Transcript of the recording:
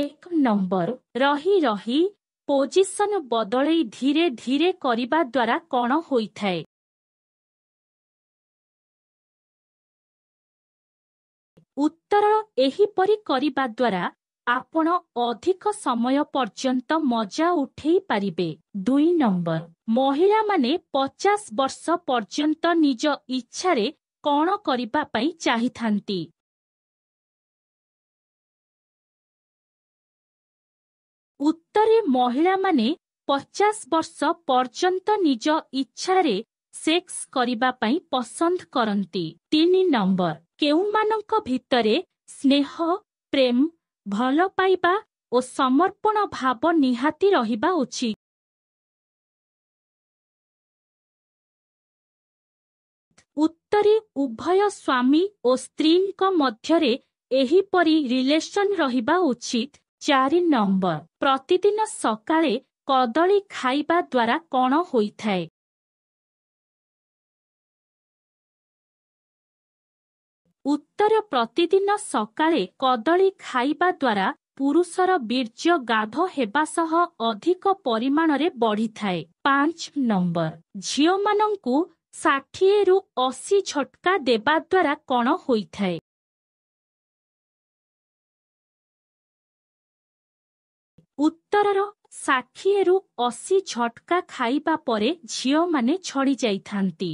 ଏକ ନମ୍ବର ରହି ରହି ପୋଜିସନ୍ ବଦଳେଇ ଧୀରେ ଧୀରେ କରିବା ଦ୍ୱାରା କ'ଣ ହୋଇଥାଏ ଉତ୍ତର ଏହିପରି କରିବା ଦ୍ୱାରା ଆପଣ ଅଧିକ ସମୟ ପର୍ଯ୍ୟନ୍ତ ମଜା ଉଠେଇ ପାରିବେ ଦୁଇ ନମ୍ବର ମହିଳାମାନେ ପଚାଶ ବର୍ଷ ପର୍ଯ୍ୟନ୍ତ ନିଜ ଇଚ୍ଛାରେ କ'ଣ କରିବା ପାଇଁ ଚାହିଁଥାନ୍ତି ଉତ୍ତରେ ମହିଳାମାନେ ପଚାଶ ବର୍ଷ ପର୍ଯ୍ୟନ୍ତ ନିଜ ଇଚ୍ଛାରେ ସେକ୍ସ କରିବା ପାଇଁ ପସନ୍ଦ କରନ୍ତି ତିନି ନମ୍ବର କେଉଁମାନଙ୍କ ଭିତରେ ସ୍ନେହ ପ୍ରେମ ଭଲ ପାଇବା ଓ ସମର୍ପଣ ଭାବ ନିହାତି ରହିବା ଉଚିତ ଉତ୍ତରେ ଉଭୟ ସ୍ୱାମୀ ଓ ସ୍ତ୍ରୀଙ୍କ ମଧ୍ୟରେ ଏହିପରି ରିଲେସନ୍ ରହିବା ଉଚିତ ଚାରି ନମ୍ବର ପ୍ରତିଦିନ ସକାଳେ କଦଳୀ ଖାଇବା ଦ୍ୱାରା କ'ଣ ହୋଇଥାଏ ଉତ୍ତର ପ୍ରତିଦିନ ସକାଳେ କଦଳୀ ଖାଇବା ଦ୍ୱାରା ପୁରୁଷର ବୀର୍ଯ୍ୟ ଗାଧ ହେବା ସହ ଅଧିକ ପରିମାଣରେ ବଢ଼ିଥାଏ ପାଞ୍ଚ ନମ୍ବର ଝିଅମାନଙ୍କୁ ଷାଠିଏରୁ ଅଶୀ ଝଟକା ଦେବା ଦ୍ୱାରା କ'ଣ ହୋଇଥାଏ ଉତ୍ତରର ଷାଠିଏରୁ ଅଶୀ ଝଟକା ଖାଇବା ପରେ ଝିଅମାନେ ଛଡ଼ି ଯାଇଥାନ୍ତି